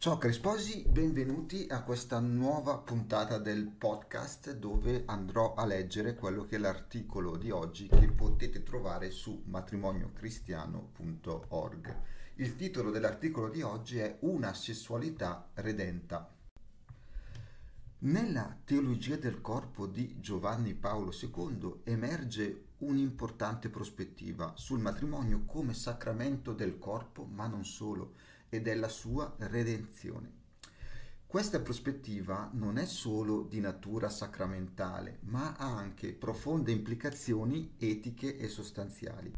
Ciao cari sposi, benvenuti a questa nuova puntata del podcast dove andrò a leggere quello che è l'articolo di oggi che potete trovare su matrimoniocristiano.org. Il titolo dell'articolo di oggi è Una sessualità redenta. Nella teologia del corpo di Giovanni Paolo II emerge un'importante prospettiva sul matrimonio come sacramento del corpo, ma non solo e della sua redenzione. Questa prospettiva non è solo di natura sacramentale, ma ha anche profonde implicazioni etiche e sostanziali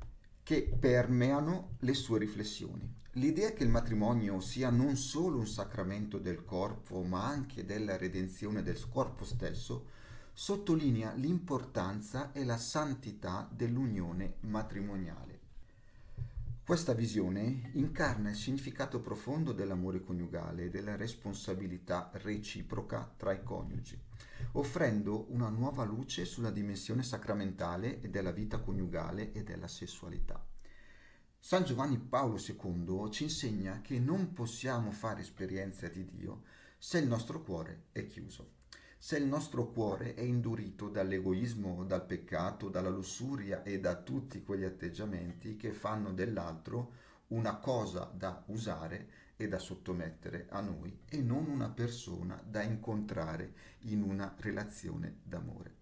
che permeano le sue riflessioni. L'idea che il matrimonio sia non solo un sacramento del corpo, ma anche della redenzione del corpo stesso, sottolinea l'importanza e la santità dell'unione matrimoniale. Questa visione incarna il significato profondo dell'amore coniugale e della responsabilità reciproca tra i coniugi, offrendo una nuova luce sulla dimensione sacramentale e della vita coniugale e della sessualità. San Giovanni Paolo II ci insegna che non possiamo fare esperienza di Dio se il nostro cuore è chiuso. Se il nostro cuore è indurito dall'egoismo, dal peccato, dalla lussuria e da tutti quegli atteggiamenti che fanno dell'altro una cosa da usare e da sottomettere a noi e non una persona da incontrare in una relazione d'amore.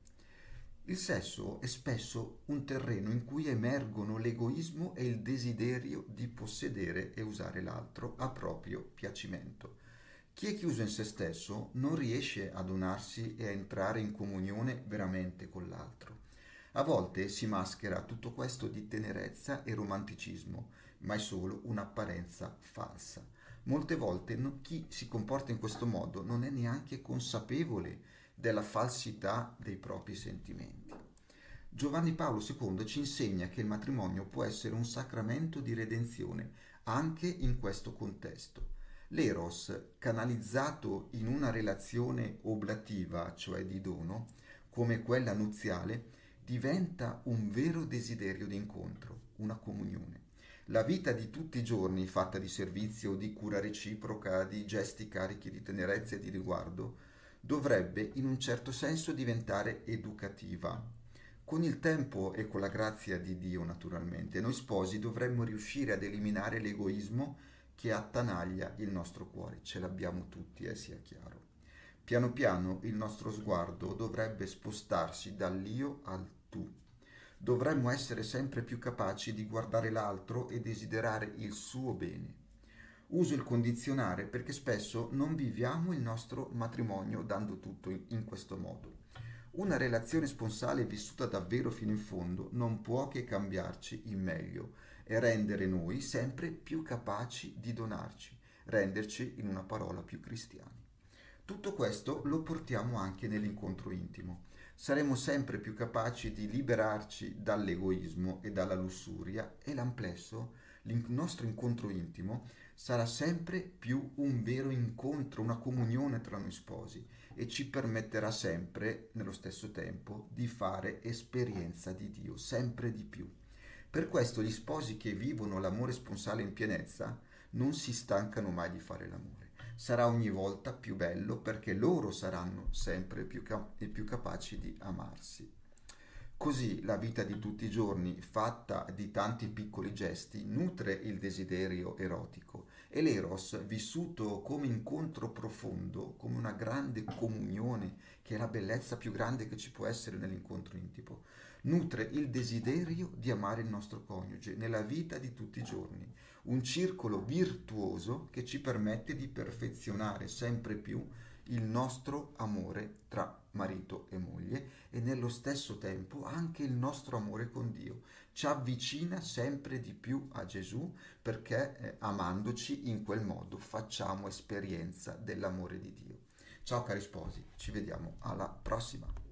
Il sesso è spesso un terreno in cui emergono l'egoismo e il desiderio di possedere e usare l'altro a proprio piacimento chi è chiuso in se stesso non riesce ad unarsi e a entrare in comunione veramente con l'altro. A volte si maschera tutto questo di tenerezza e romanticismo, ma è solo un'apparenza falsa. Molte volte non, chi si comporta in questo modo non è neanche consapevole della falsità dei propri sentimenti. Giovanni Paolo II ci insegna che il matrimonio può essere un sacramento di redenzione anche in questo contesto L'eros, canalizzato in una relazione oblativa, cioè di dono, come quella nuziale, diventa un vero desiderio di incontro, una comunione. La vita di tutti i giorni, fatta di servizio, di cura reciproca, di gesti carichi di tenerezza e di riguardo, dovrebbe in un certo senso diventare educativa. Con il tempo e con la grazia di Dio, naturalmente, noi sposi dovremmo riuscire ad eliminare l'egoismo che attanaglia il nostro cuore, ce l'abbiamo tutti, eh, sia chiaro. Piano piano il nostro sguardo dovrebbe spostarsi dall'io al tu. Dovremmo essere sempre più capaci di guardare l'altro e desiderare il suo bene. Uso il condizionare perché spesso non viviamo il nostro matrimonio dando tutto in questo modo. Una relazione sponsale vissuta davvero fino in fondo non può che cambiarci in meglio e rendere noi sempre più capaci di donarci, renderci in una parola più cristiani. Tutto questo lo portiamo anche nell'incontro intimo. Saremo sempre più capaci di liberarci dall'egoismo e dalla lussuria e l'amplesso il nostro incontro intimo sarà sempre più un vero incontro, una comunione tra noi sposi e ci permetterà sempre, nello stesso tempo, di fare esperienza di Dio, sempre di più. Per questo gli sposi che vivono l'amore sponsale in pienezza non si stancano mai di fare l'amore. Sarà ogni volta più bello perché loro saranno sempre più, cap- più capaci di amarsi. Così la vita di tutti i giorni, fatta di tanti piccoli gesti, nutre il desiderio erotico e l'eros, vissuto come incontro profondo, come una grande comunione, che è la bellezza più grande che ci può essere nell'incontro intimo, nutre il desiderio di amare il nostro coniuge nella vita di tutti i giorni, un circolo virtuoso che ci permette di perfezionare sempre più il nostro amore tra marito e moglie nello stesso tempo anche il nostro amore con Dio, ci avvicina sempre di più a Gesù perché eh, amandoci in quel modo facciamo esperienza dell'amore di Dio. Ciao cari sposi, ci vediamo alla prossima.